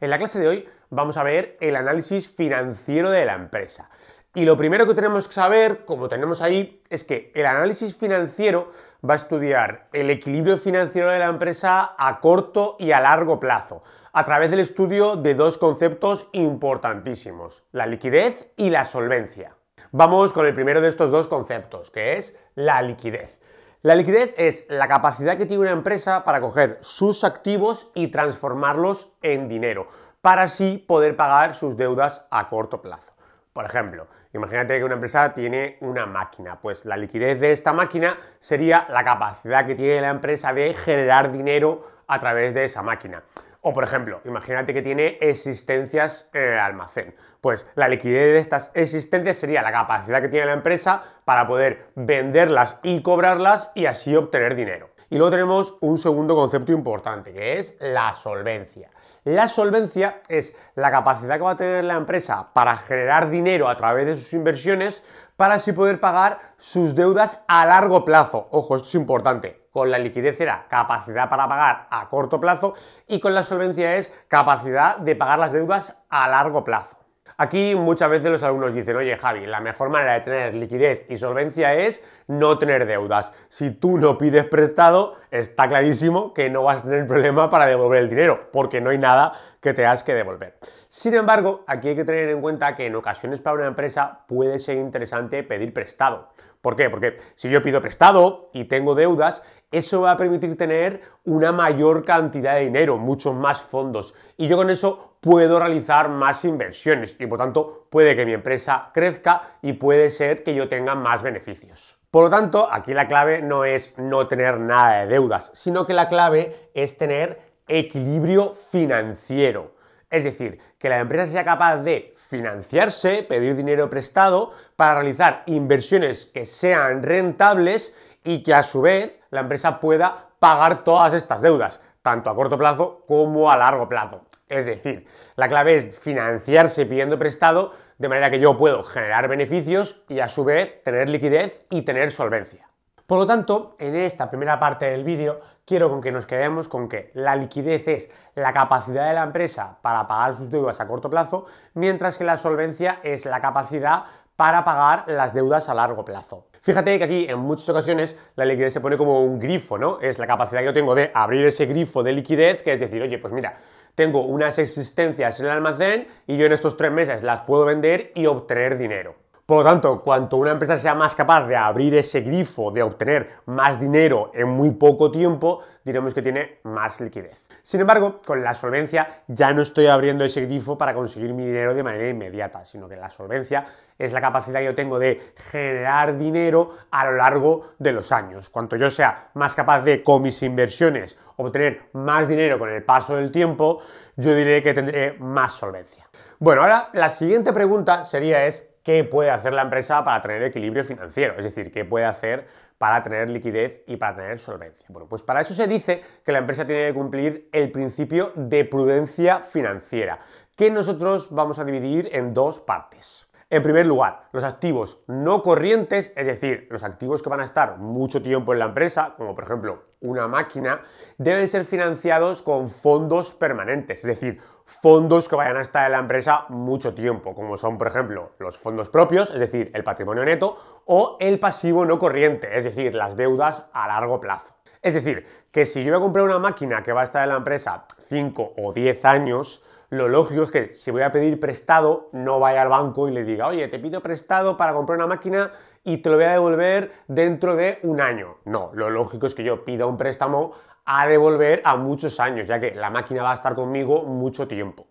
En la clase de hoy vamos a ver el análisis financiero de la empresa. Y lo primero que tenemos que saber, como tenemos ahí, es que el análisis financiero va a estudiar el equilibrio financiero de la empresa a corto y a largo plazo, a través del estudio de dos conceptos importantísimos, la liquidez y la solvencia. Vamos con el primero de estos dos conceptos, que es la liquidez. La liquidez es la capacidad que tiene una empresa para coger sus activos y transformarlos en dinero, para así poder pagar sus deudas a corto plazo. Por ejemplo, imagínate que una empresa tiene una máquina, pues la liquidez de esta máquina sería la capacidad que tiene la empresa de generar dinero a través de esa máquina. O por ejemplo, imagínate que tiene existencias en eh, el almacén. Pues la liquidez de estas existencias sería la capacidad que tiene la empresa para poder venderlas y cobrarlas y así obtener dinero. Y luego tenemos un segundo concepto importante, que es la solvencia. La solvencia es la capacidad que va a tener la empresa para generar dinero a través de sus inversiones para así poder pagar sus deudas a largo plazo. Ojo, esto es importante. Con la liquidez era capacidad para pagar a corto plazo y con la solvencia es capacidad de pagar las deudas a largo plazo. Aquí muchas veces los alumnos dicen, oye Javi, la mejor manera de tener liquidez y solvencia es no tener deudas. Si tú no pides prestado, está clarísimo que no vas a tener problema para devolver el dinero, porque no hay nada que te has que devolver. Sin embargo, aquí hay que tener en cuenta que en ocasiones para una empresa puede ser interesante pedir prestado. ¿Por qué? Porque si yo pido prestado y tengo deudas, eso va a permitir tener una mayor cantidad de dinero, muchos más fondos. Y yo con eso puedo realizar más inversiones y por tanto puede que mi empresa crezca y puede ser que yo tenga más beneficios. Por lo tanto, aquí la clave no es no tener nada de deudas, sino que la clave es tener equilibrio financiero. Es decir, que la empresa sea capaz de financiarse, pedir dinero prestado para realizar inversiones que sean rentables y que a su vez la empresa pueda pagar todas estas deudas, tanto a corto plazo como a largo plazo. Es decir, la clave es financiarse pidiendo prestado de manera que yo puedo generar beneficios y a su vez tener liquidez y tener solvencia. Por lo tanto, en esta primera parte del vídeo quiero con que nos quedemos con que la liquidez es la capacidad de la empresa para pagar sus deudas a corto plazo, mientras que la solvencia es la capacidad para pagar las deudas a largo plazo. Fíjate que aquí en muchas ocasiones la liquidez se pone como un grifo, ¿no? Es la capacidad que yo tengo de abrir ese grifo de liquidez, que es decir, oye, pues mira, tengo unas existencias en el almacén y yo en estos tres meses las puedo vender y obtener dinero. Por lo tanto, cuanto una empresa sea más capaz de abrir ese grifo, de obtener más dinero en muy poco tiempo, diremos que tiene más liquidez. Sin embargo, con la solvencia ya no estoy abriendo ese grifo para conseguir mi dinero de manera inmediata, sino que la solvencia es la capacidad que yo tengo de generar dinero a lo largo de los años. Cuanto yo sea más capaz de, con mis inversiones, obtener más dinero con el paso del tiempo, yo diré que tendré más solvencia. Bueno, ahora la siguiente pregunta sería es, qué puede hacer la empresa para tener equilibrio financiero, es decir, qué puede hacer para tener liquidez y para tener solvencia. Bueno, pues para eso se dice que la empresa tiene que cumplir el principio de prudencia financiera, que nosotros vamos a dividir en dos partes. En primer lugar, los activos no corrientes, es decir, los activos que van a estar mucho tiempo en la empresa, como por ejemplo una máquina, deben ser financiados con fondos permanentes, es decir, fondos que vayan a estar en la empresa mucho tiempo, como son, por ejemplo, los fondos propios, es decir, el patrimonio neto, o el pasivo no corriente, es decir, las deudas a largo plazo. Es decir, que si yo voy a comprar una máquina que va a estar en la empresa 5 o 10 años, lo lógico es que si voy a pedir prestado, no vaya al banco y le diga, oye, te pido prestado para comprar una máquina y te lo voy a devolver dentro de un año. No, lo lógico es que yo pida un préstamo a devolver a muchos años, ya que la máquina va a estar conmigo mucho tiempo.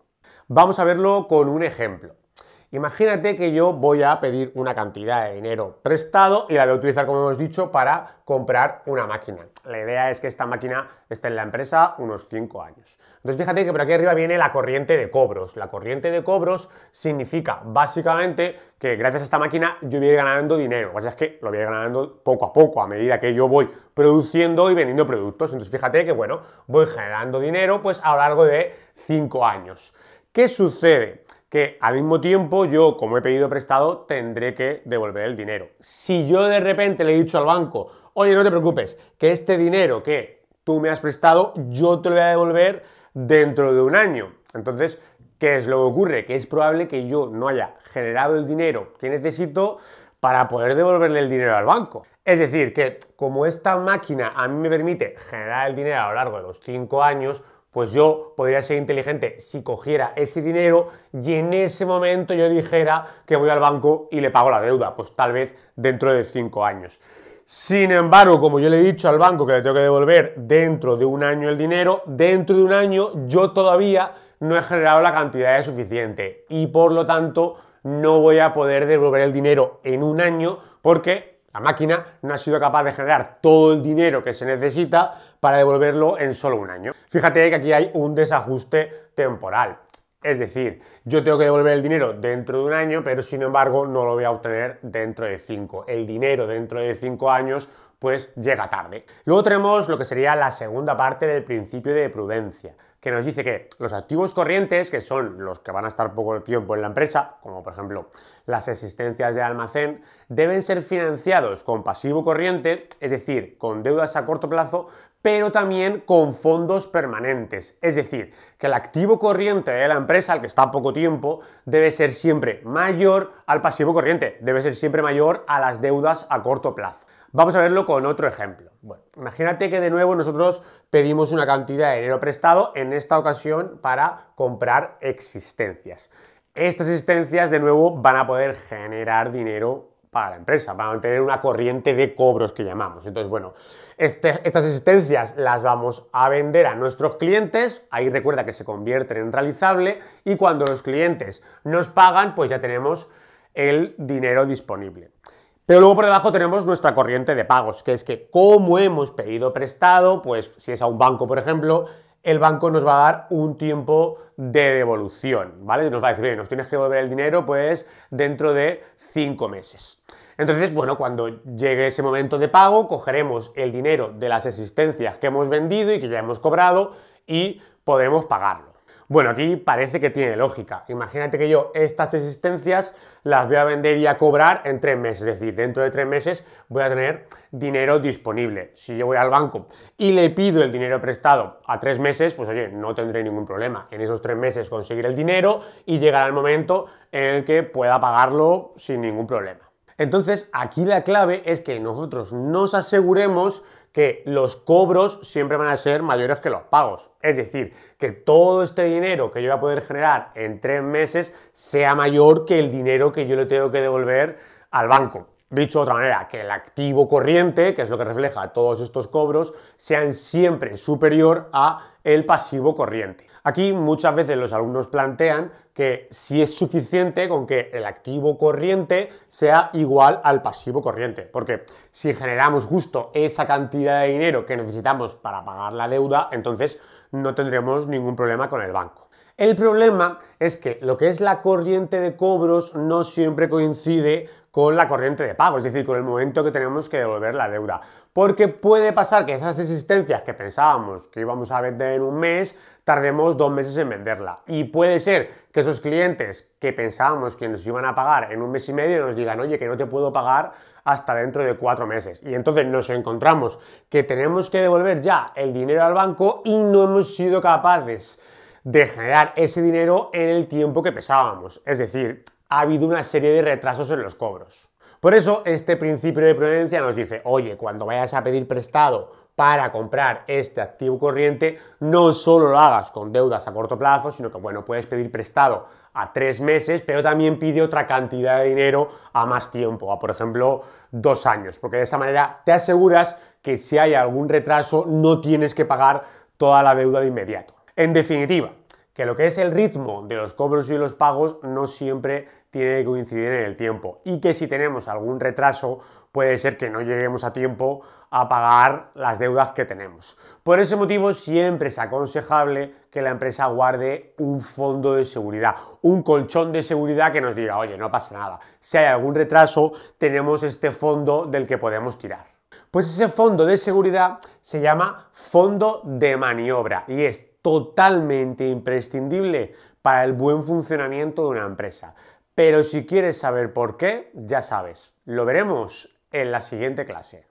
Vamos a verlo con un ejemplo. Imagínate que yo voy a pedir una cantidad de dinero prestado y la voy a utilizar, como hemos dicho, para comprar una máquina. La idea es que esta máquina esté en la empresa unos 5 años. Entonces fíjate que por aquí arriba viene la corriente de cobros. La corriente de cobros significa básicamente que gracias a esta máquina yo voy a ir ganando dinero. O sea, es que lo voy a ir ganando poco a poco, a medida que yo voy produciendo y vendiendo productos. Entonces fíjate que, bueno, voy generando dinero pues a lo largo de 5 años. ¿Qué sucede? que al mismo tiempo yo, como he pedido prestado, tendré que devolver el dinero. Si yo de repente le he dicho al banco, oye, no te preocupes, que este dinero que tú me has prestado, yo te lo voy a devolver dentro de un año. Entonces, ¿qué es lo que ocurre? Que es probable que yo no haya generado el dinero que necesito para poder devolverle el dinero al banco. Es decir, que como esta máquina a mí me permite generar el dinero a lo largo de los 5 años, pues yo podría ser inteligente si cogiera ese dinero y en ese momento yo dijera que voy al banco y le pago la deuda, pues tal vez dentro de cinco años. Sin embargo, como yo le he dicho al banco que le tengo que devolver dentro de un año el dinero, dentro de un año yo todavía no he generado la cantidad suficiente y por lo tanto no voy a poder devolver el dinero en un año porque la máquina no ha sido capaz de generar todo el dinero que se necesita para devolverlo en solo un año. Fíjate que aquí hay un desajuste temporal. Es decir, yo tengo que devolver el dinero dentro de un año, pero sin embargo no lo voy a obtener dentro de cinco. El dinero dentro de cinco años pues llega tarde. Luego tenemos lo que sería la segunda parte del principio de prudencia, que nos dice que los activos corrientes, que son los que van a estar poco tiempo en la empresa, como por ejemplo las existencias de almacén, deben ser financiados con pasivo corriente, es decir, con deudas a corto plazo, pero también con fondos permanentes. Es decir, que el activo corriente de la empresa, el que está poco tiempo, debe ser siempre mayor al pasivo corriente, debe ser siempre mayor a las deudas a corto plazo. Vamos a verlo con otro ejemplo. imagínate que de nuevo nosotros pedimos una cantidad de dinero prestado, en esta ocasión para comprar existencias. Estas existencias de nuevo van a poder generar dinero para la empresa, van a tener una corriente de cobros que llamamos. Entonces, bueno, este, estas existencias las vamos a vender a nuestros clientes, ahí recuerda que se convierten en realizable y cuando los clientes nos pagan, pues ya tenemos el dinero disponible. Pero luego por debajo tenemos nuestra corriente de pagos, que es que como hemos pedido prestado, pues si es a un banco, por ejemplo, el banco nos va a dar un tiempo de devolución, ¿vale? Nos va a decir, oye, nos tienes que devolver el dinero, pues, dentro de cinco meses. Entonces, bueno, cuando llegue ese momento de pago, cogeremos el dinero de las existencias que hemos vendido y que ya hemos cobrado y podremos pagarlo. Bueno, aquí parece que tiene lógica. Imagínate que yo estas existencias las voy a vender y a cobrar en tres meses, es decir, dentro de tres meses voy a tener dinero disponible. Si yo voy al banco y le pido el dinero prestado a tres meses, pues oye, no tendré ningún problema. En esos tres meses conseguiré el dinero y llegará el momento en el que pueda pagarlo sin ningún problema. Entonces, aquí la clave es que nosotros nos aseguremos que los cobros siempre van a ser mayores que los pagos. Es decir, que todo este dinero que yo voy a poder generar en tres meses sea mayor que el dinero que yo le tengo que devolver al banco. Dicho de otra manera, que el activo corriente, que es lo que refleja todos estos cobros, sean siempre superior a el pasivo corriente. Aquí muchas veces los alumnos plantean que si es suficiente con que el activo corriente sea igual al pasivo corriente, porque si generamos justo esa cantidad de dinero que necesitamos para pagar la deuda, entonces no tendremos ningún problema con el banco. El problema es que lo que es la corriente de cobros no siempre coincide con la corriente de pago, es decir, con el momento que tenemos que devolver la deuda. Porque puede pasar que esas existencias que pensábamos que íbamos a vender en un mes, tardemos dos meses en venderla. Y puede ser que esos clientes que pensábamos que nos iban a pagar en un mes y medio nos digan, oye, que no te puedo pagar hasta dentro de cuatro meses. Y entonces nos encontramos que tenemos que devolver ya el dinero al banco y no hemos sido capaces de generar ese dinero en el tiempo que pesábamos. Es decir, ha habido una serie de retrasos en los cobros. Por eso, este principio de prudencia nos dice, oye, cuando vayas a pedir prestado para comprar este activo corriente, no solo lo hagas con deudas a corto plazo, sino que, bueno, puedes pedir prestado a tres meses, pero también pide otra cantidad de dinero a más tiempo, a por ejemplo dos años, porque de esa manera te aseguras que si hay algún retraso no tienes que pagar toda la deuda de inmediato. En definitiva, que lo que es el ritmo de los cobros y los pagos no siempre tiene que coincidir en el tiempo y que si tenemos algún retraso puede ser que no lleguemos a tiempo a pagar las deudas que tenemos. Por ese motivo siempre es aconsejable que la empresa guarde un fondo de seguridad, un colchón de seguridad que nos diga, oye, no pasa nada, si hay algún retraso tenemos este fondo del que podemos tirar. Pues ese fondo de seguridad se llama fondo de maniobra y es totalmente imprescindible para el buen funcionamiento de una empresa. Pero si quieres saber por qué, ya sabes, lo veremos en la siguiente clase.